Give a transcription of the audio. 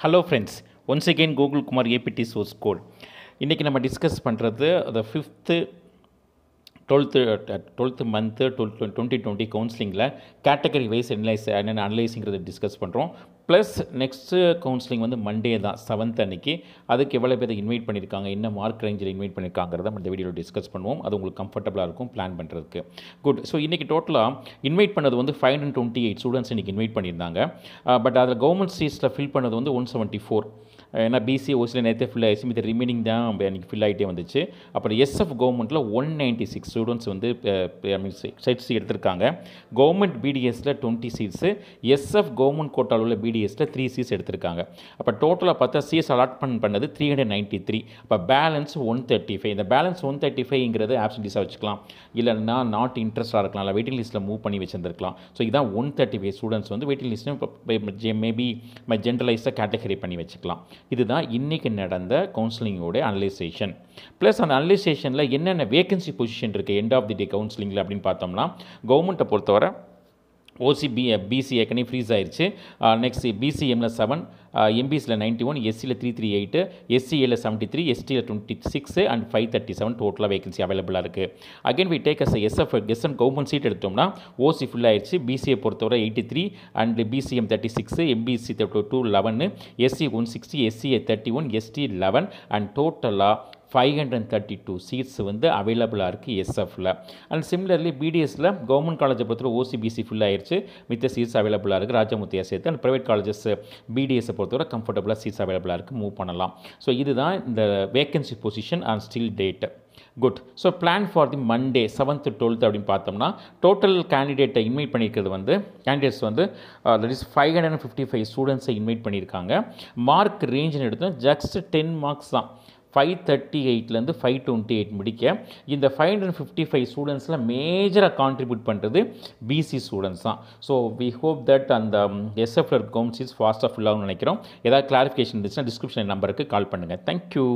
hello friends once again Google Kumar ABT source goal இன்றைக்கி நம்ம discuss பண்ணுறது the fifth twelfth twelfth month twelve twenty twenty கவுன்சிலிங்கில் category wise analyse என்னென்ன அனலைஸுங்கிறத discuss பண்ணுறோம் ப்ளஸ் நெக்ஸ்ட்டு கவுன்சிலிங் வந்து மண்டே தான் செவன்த் அன்னைக்கு அதுக்கு எவ்வளோ பேர் இன்வைட் பண்ணியிருக்காங்க என்ன மார்க் ரேஞ்சில் இன்வைட் பண்ணியிருக்காங்கிறத நம்ம இந்த வீடியோவில் டிஸ்கஸ் பண்ணுவோம் அது உங்களுக்கு கம்ஃபர்டபுளாக இருக்கும் பிளான் பண்ணுறதுக்கு குட் ஸோ இன்றைக்கி டோட்டலாக இன்வைட் பண்ணது வந்து five hundred twenty eight students இன்றைக்கி இன்வைட் பண்ணியிருந்தாங்க பட் அதில் கவர்மெண்ட் சீட்ஸில் ஃபில் பண்ணது வந்து ஒன் செவன்ட்டி ஃபோர் ஏன்னா பிசி ஓசியில் நேற்றே ஃபில் ஆயிடுச்சு மித்த ரிமைனிங் தான் அன்றைக்கி ஃபில் ஆகிட்டே வந்துச்சு அப்புறம் எஸ்எஃப் கவர்மெண்ட்டில் ஒன் நைன்ட்டி சிக்ஸ் ஸ்டூடெண்ட்ஸ் வந்து சைட்ஸ் எடுத்திருக்காங்க கவர்மெண்ட் பிடிஎஸில் டுவெண்ட்டி சீட்ஸு எஸ்எஃப் கவர்மெண்ட் கோட்டால் உள்ள பிடிஎஸில் த்ரீ சீட்ஸ் எடுத்திருக்காங்க அப்போ டோட்டலாக பார்த்தா சிஎஸ் அலாட்மெண்ட் பண்ணது த்ரீ ஹண்ட்ரட் நைன்ட்டி த்ரீ இப்போ பேலன்ஸ் ஒன் தேர்ட்டி ஃபைவ் இந்த பேலன்ஸ் ஒன் தேர்ட்டி ஃபைவ்ங்கிறது ஆப்சன்டீஸாக வச்சுக்கலாம் இல்லைன்னா நாட் இன்ட்ரெஸ்டாக இருக்கலாம் இல்லை வெயிட்டிங் லிஸ்ட்டில் மூவ் பண்ணி வச்சிருந்துருக்கலாம் ஸோ இதான் ஒன் தேர்ட்டி ஃபைவ் ஸ்டூடெண்ட்ஸ் வந்து வெயிட்டிங் லிஸ்ட்டு மேபி ஜென்ரலைஸாக கேட்டகரி பண்ணி வச்சுக்கலாம் இதுதான் இன்றைக்கி நடந்த கவுன்சிலிங்கோட அனலைசேஷன் ப்ளஸ் அந்த அனலைசேஷனில் என்னென்ன வேகன்சி பொசிஷன் இருக்குது எண்ட் ஆஃப் தி டே கவுன்சிலிங்கில் அப்படின்னு பார்த்தோம்னா கவர்மெண்ட்டை பொறுத்தவரை ஓசிபி பிசி uh, ஏற்கனவே ஃப்ரீஸ் ஆயிடுச்சு நெக்ஸ்ட் பிசிஎம்மில் செவன் எம்பிசியில் நைன்ட்டி ஒன் எஸ்சியில் த்ரீ த்ரீ எயிட்டு எஸ்சியில் செவன்ட்டி த்ரீ எஸ்டியில் twenty six and five thirty seven டோட்டலாக வேகன்சி அவைலபிளாக இருக்குது again we take us SF SN government seat எடுத்தோம்னா ஓசி ஃபுல் ஆயிடுச்சு பிசிஏ பொறுத்தவரை eighty three and BCM thirty six MBC two eleven SC one sixty SCA thirty one ST eleven and டோட்டலாக five hundred and thirty two seats வந்து அவைலபிளாக இருக்குது எஸ்எஃப்பில் and similarly பிடிஎஸில் government காலேஜை பொறுத்தவரை ஓசிபிசி ஃபுல் ஆயிடுச்சு மித்த சீட்ஸ் அவைலபிளாக இருக்குது ராஜமுத்தியா சேர்த்து அண்ட் ப்ரைவேட் காலேஜஸ் பிடிஎஸை பொறுத்தவரை கம்ஃபர்டபுளாக சீட்ஸ் அவைலபிளாக இருக்குது மூவ் பண்ணலாம் ஸோ இதுதான் இந்த vacancy position and still date good so plan for the Monday seventh twelfth அப்படின்னு பார்த்தோம்னா டோட்டல் கேண்டிடேட்டை இன்வைட் பண்ணியிருக்கிறது வந்து கேண்டிடேட்ஸ் வந்து that is five hundred and fifty five ஸ்டூடெண்ட்ஸை இன்வைட் பண்ணியிருக்காங்க மார்க் ரேஞ்சுன்னு எடுத்தோம் ஜஸ்ட் டென் மார்க்ஸ் தான் ஃபைவ் தேர்ட்டி எயிட்லேருந்து ஃபைவ் டுவெண்ட்டி எயிட் முடிக்க இந்த ஃபைவ் ஹண்ட்ரட் ஃபிஃப்டி ஃபைவ் ஸ்டூடெண்ட்ஸில் மேஜராக கான்ட்ரிபியூட் பண்ணுறது பிசி ஸ்டூடெண்ட்ஸ் தான் ஸோ வி ஹோப் தட் அந்த எஸ்எஃப்ல இருக்கும் சீஸ் ஃபாஸ்ட்டாக ஃபுல்லாகவும் நினைக்கிறோம் ஏதாவது கிளாரிஃபிகேஷன் இருந்துச்சுன்னா டிஸ்கிரிப்ஷன் நம்பருக்கு கால் பண்ணுங்கள் தேங்க்யூ